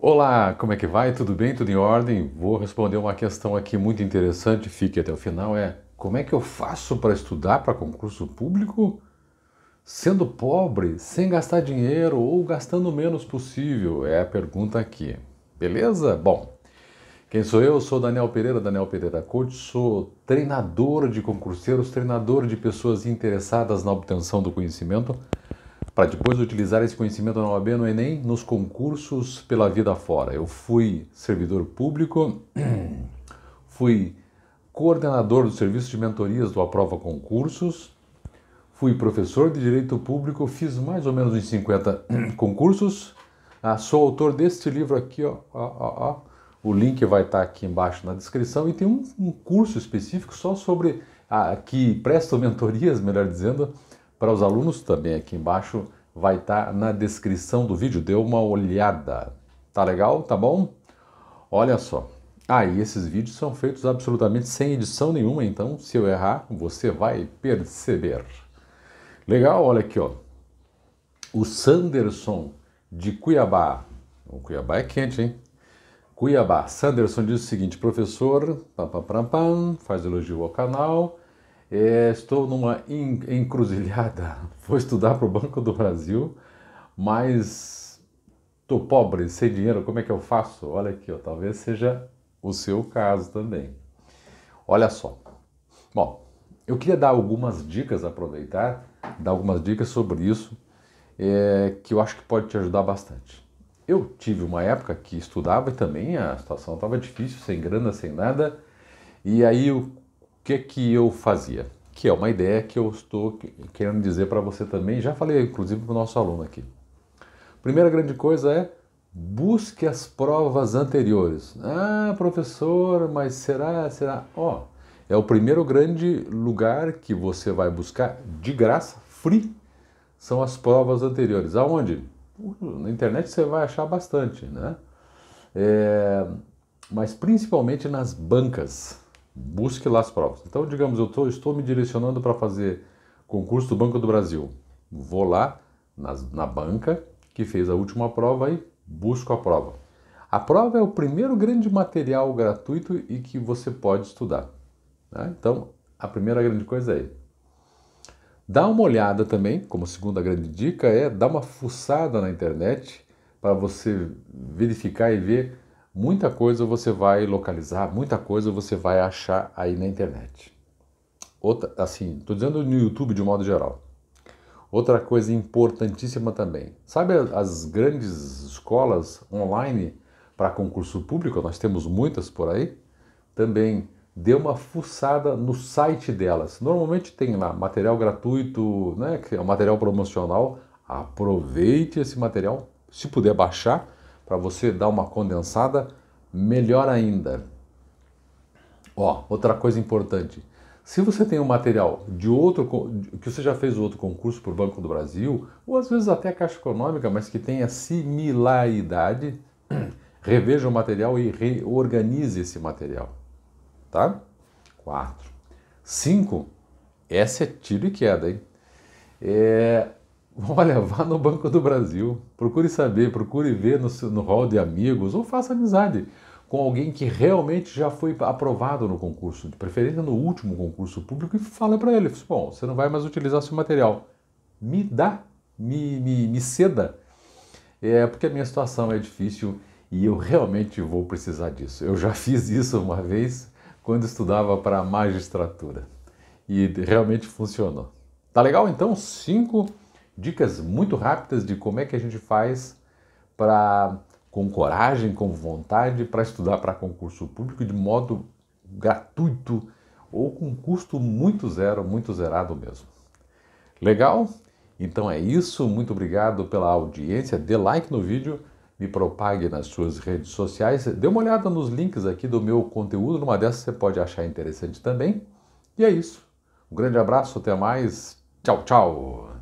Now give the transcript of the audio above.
Olá, como é que vai? Tudo bem? Tudo em ordem? Vou responder uma questão aqui muito interessante, fique até o final, é como é que eu faço para estudar para concurso público sendo pobre, sem gastar dinheiro ou gastando o menos possível? É a pergunta aqui. Beleza? Bom, quem sou eu? Sou Daniel Pereira, Daniel Pereira Coach, sou treinador de concurseiros, treinador de pessoas interessadas na obtenção do conhecimento para depois utilizar esse conhecimento na OAB, no Enem, nos concursos pela vida fora. Eu fui servidor público, fui coordenador do serviço de mentorias do Aprova Concursos, fui professor de Direito Público, fiz mais ou menos uns 50 concursos. Ah, sou autor deste livro aqui, ó, ó, ó, ó. O link vai estar tá aqui embaixo na descrição e tem um, um curso específico só sobre a, ah, que presta mentorias, melhor dizendo, para os alunos também aqui embaixo vai estar tá na descrição do vídeo, dê uma olhada. Tá legal? Tá bom? Olha só. Ah, esses vídeos são feitos absolutamente sem edição nenhuma, então se eu errar, você vai perceber. Legal, olha aqui, ó. O Sanderson de Cuiabá. O Cuiabá é quente, hein? Cuiabá. Sanderson diz o seguinte, professor, pam, pam, pam, faz elogio ao canal é, estou numa encruzilhada. Vou estudar para o Banco do Brasil, mas estou pobre, sem dinheiro, como é que eu faço? Olha aqui, ó, talvez seja o seu caso também. Olha só. Bom, eu queria dar algumas dicas, aproveitar, dar algumas dicas sobre isso, é, que eu acho que pode te ajudar bastante. Eu tive uma época que estudava e também a situação estava difícil, sem grana, sem nada, e aí que que eu fazia? Que é uma ideia que eu estou querendo dizer para você também, já falei inclusive para o nosso aluno aqui. Primeira grande coisa é busque as provas anteriores. Ah, professor, mas será, será? Ó, oh, é o primeiro grande lugar que você vai buscar de graça, free, são as provas anteriores. Aonde? Na internet você vai achar bastante, né? É, mas principalmente nas bancas busque lá as provas. Então, digamos, eu tô, estou me direcionando para fazer concurso do Banco do Brasil. Vou lá nas, na banca que fez a última prova e busco a prova. A prova é o primeiro grande material gratuito e que você pode estudar. Né? Então, a primeira grande coisa é Dá uma olhada também, como segunda grande dica, é dar uma fuçada na internet para você verificar e ver Muita coisa você vai localizar, muita coisa você vai achar aí na internet. Outra, assim, estou dizendo no YouTube de modo geral. Outra coisa importantíssima também. Sabe as grandes escolas online para concurso público? Nós temos muitas por aí. Também dê uma fuçada no site delas. Normalmente tem lá material gratuito, né, que é um material promocional. Aproveite esse material, se puder baixar, para você dar uma condensada, melhor ainda. Ó, outra coisa importante. Se você tem um material de outro que você já fez outro concurso por Banco do Brasil, ou às vezes até Caixa Econômica, mas que tenha similaridade, reveja o material e reorganize esse material, tá? 4. 5. Essa é tiro e queda, hein? É, Olha, vá no Banco do Brasil, procure saber, procure ver no, no hall de amigos ou faça amizade com alguém que realmente já foi aprovado no concurso, de preferência no último concurso público, e fala para ele: assim, bom, você não vai mais utilizar seu material. Me dá, me, me, me ceda, é porque a minha situação é difícil e eu realmente vou precisar disso. Eu já fiz isso uma vez quando estudava para a magistratura e realmente funcionou. Tá legal? Então, cinco dicas muito rápidas de como é que a gente faz para com coragem, com vontade, para estudar para concurso público de modo gratuito ou com custo muito zero, muito zerado mesmo. Legal? Então é isso, muito obrigado pela audiência, dê like no vídeo, me propague nas suas redes sociais, dê uma olhada nos links aqui do meu conteúdo, numa dessas você pode achar interessante também. E é isso. Um grande abraço, até mais. Tchau, tchau.